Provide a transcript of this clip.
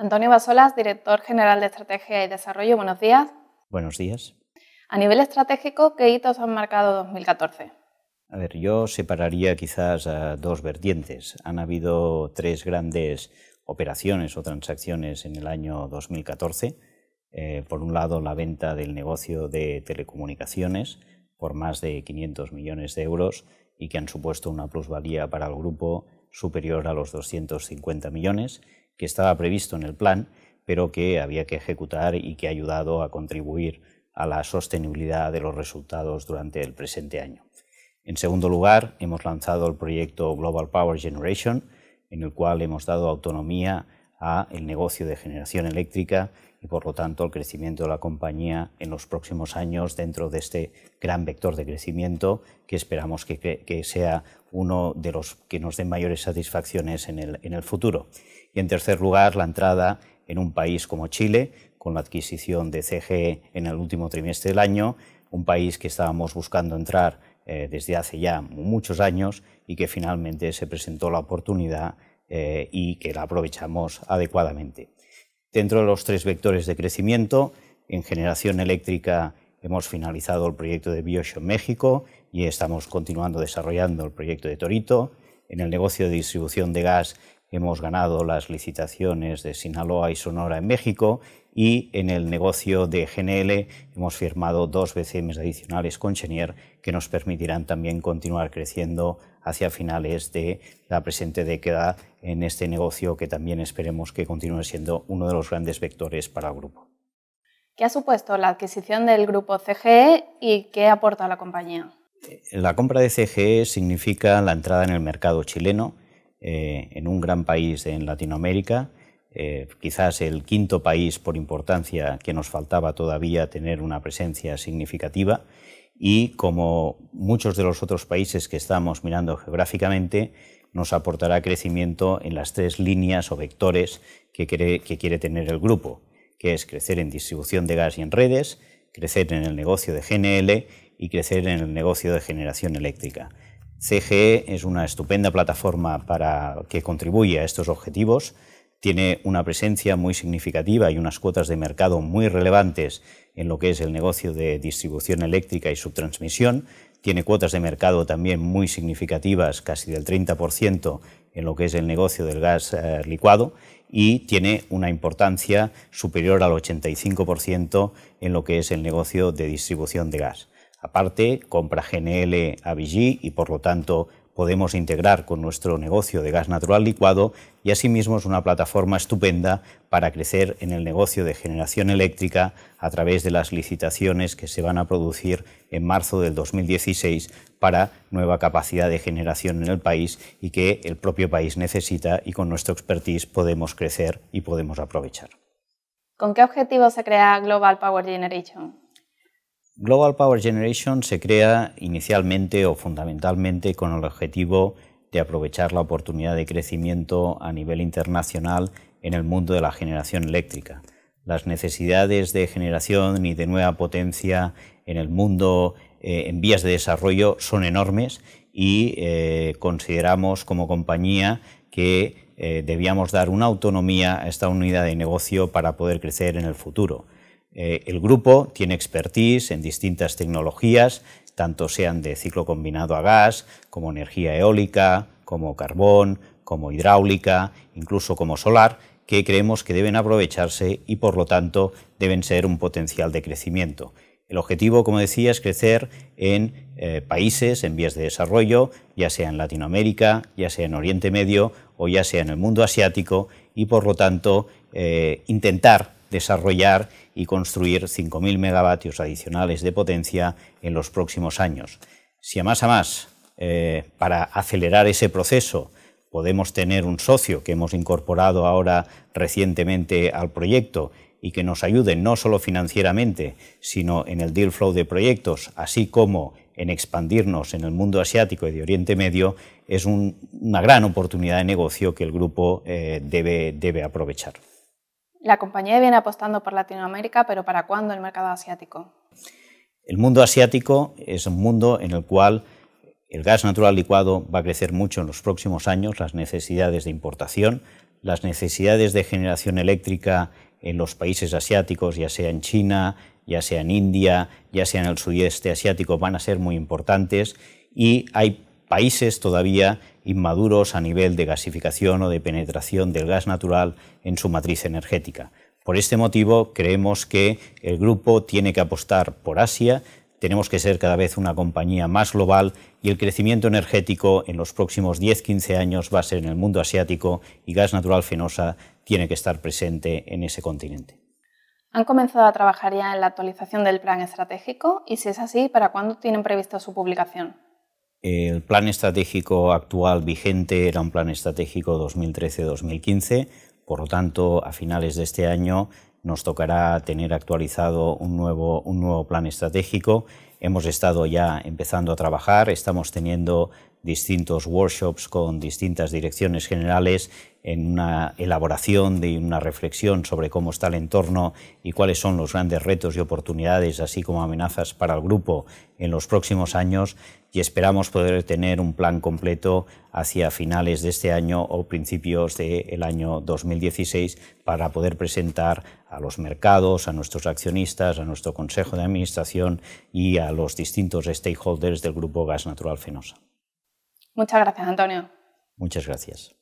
Antonio Basolas, director general de Estrategia y Desarrollo, buenos días. Buenos días. A nivel estratégico, ¿qué hitos han marcado 2014? A ver, yo separaría quizás dos vertientes. Han habido tres grandes operaciones o transacciones en el año 2014. Eh, por un lado, la venta del negocio de telecomunicaciones por más de 500 millones de euros y que han supuesto una plusvalía para el grupo superior a los 250 millones que estaba previsto en el plan, pero que había que ejecutar y que ha ayudado a contribuir a la sostenibilidad de los resultados durante el presente año. En segundo lugar, hemos lanzado el proyecto Global Power Generation, en el cual hemos dado autonomía al negocio de generación eléctrica y por lo tanto el crecimiento de la compañía en los próximos años dentro de este gran vector de crecimiento que esperamos que, sea uno de los que nos den mayores satisfacciones en el, futuro. Y en tercer lugar, la entrada en un país como Chile, con la adquisición de CGE en el último trimestre del año, un país que estábamos buscando entrar eh, desde hace ya muchos años y que finalmente se presentó la oportunidad eh, y que la aprovechamos adecuadamente. Dentro de los tres vectores de crecimiento, en generación eléctrica hemos finalizado el proyecto de Bioshock México y estamos continuando desarrollando el proyecto de Torito. En el negocio de distribución de gas hemos ganado las licitaciones de Sinaloa y Sonora en México y en el negocio de GNL hemos firmado dos BCMs adicionales con Chenier que nos permitirán también continuar creciendo hacia finales de la presente década en este negocio que también esperemos que continúe siendo uno de los grandes vectores para el grupo. ¿Qué ha supuesto la adquisición del grupo CGE y qué aporta a la compañía? Eh, la compra de CGE significa la entrada en el mercado chileno, eh, en un gran país en Latinoamérica, eh, quizás el quinto país por importancia que nos faltaba todavía tener una presencia significativa y como muchos de los otros países que estamos mirando geográficamente, nos aportará crecimiento en las tres líneas o vectores que quiere, tener el grupo, que es crecer en distribución de gas y en redes, crecer en el negocio de GNL y crecer en el negocio de generación eléctrica. CGE es una estupenda plataforma para que contribuya a estos objetivos tiene una presencia muy significativa y unas cuotas de mercado muy relevantes en lo que es el negocio de distribución eléctrica y subtransmisión, tiene cuotas de mercado también muy significativas, casi del 30% en lo que es el negocio del gas eh, licuado y tiene una importancia superior al 85% en lo que es el negocio de distribución de gas. Aparte, compra GNL a y por lo tanto podemos integrar con nuestro negocio de gas natural licuado y asimismo es una plataforma estupenda para crecer en el negocio de generación eléctrica a través de las licitaciones que se van a producir en marzo del 2016 para nueva capacidad de generación en el país y que el propio país necesita y con nuestro expertise podemos crecer y podemos aprovechar. ¿Con qué objetivo se crea Global Power Generation? Global Power Generation se crea inicialmente o fundamentalmente con el objetivo de aprovechar la oportunidad de crecimiento a nivel internacional en el mundo de la generación eléctrica. Las necesidades de generación y de nueva potencia en el mundo eh, en vías de desarrollo son enormes y eh, consideramos como compañía que eh, debíamos dar una autonomía a esta unidad de negocio para poder crecer en el futuro. Eh, el grupo tiene expertise en distintas tecnologías, tanto sean de ciclo combinado a gas, como energía eólica, como carbón, como hidráulica, incluso como solar, que creemos que deben aprovecharse y por lo tanto deben ser un potencial de crecimiento. El objetivo, como decía, es crecer en eh, países en vías de desarrollo, ya sea en Latinoamérica, ya sea en Oriente Medio o ya sea en el mundo asiático, y por lo tanto eh, intentar desarrollar y construir 5.000 megavatios adicionales de potencia en los próximos años. Si a más a más, eh, para acelerar ese proceso, podemos tener un socio que hemos incorporado ahora recientemente al proyecto y que nos ayude no solo financieramente, sino en el deal flow de proyectos, así como en expandirnos en el mundo asiático y de Oriente Medio, es una gran oportunidad de negocio que el grupo eh, debe aprovechar. La compañía viene apostando por Latinoamérica, pero ¿para cuándo el mercado asiático? El mundo asiático es un mundo en el cual el gas natural licuado va a crecer mucho en los próximos años, las necesidades de importación, las necesidades de generación eléctrica en los países asiáticos, ya sea en China, ya sea en India, ya sea en el sudeste asiático, van a ser muy importantes y hay países todavía inmaduros a nivel de gasificación o de penetración del gas natural en su matriz energética. Por este motivo, creemos que el grupo tiene que apostar por Asia, tenemos que ser cada vez una compañía más global y el crecimiento energético en los próximos 10-15 años va a ser en el mundo asiático y gas natural fenosa tiene que estar presente en ese continente. ¿Han comenzado a trabajar ya en la actualización del plan estratégico? Y si es así, ¿para cuándo tienen previsto su publicación? El plan estratégico actual vigente era un plan estratégico 2013-2015, por lo tanto, a finales de este año nos tocará tener actualizado un nuevo, un nuevo plan estratégico Hemos estado ya empezando a trabajar, estamos teniendo distintos workshops con distintas direcciones generales en una elaboración de una reflexión sobre cómo está el entorno y cuáles son los grandes retos y oportunidades, así como amenazas para el grupo en los próximos años y esperamos poder tener un plan completo hacia finales de este año o principios del año 2016 para poder presentar a los mercados, a nuestros accionistas, a nuestro Consejo de Administración y a los distintos stakeholders del Grupo Gas Natural Fenosa. Muchas gracias, Antonio. Muchas gracias.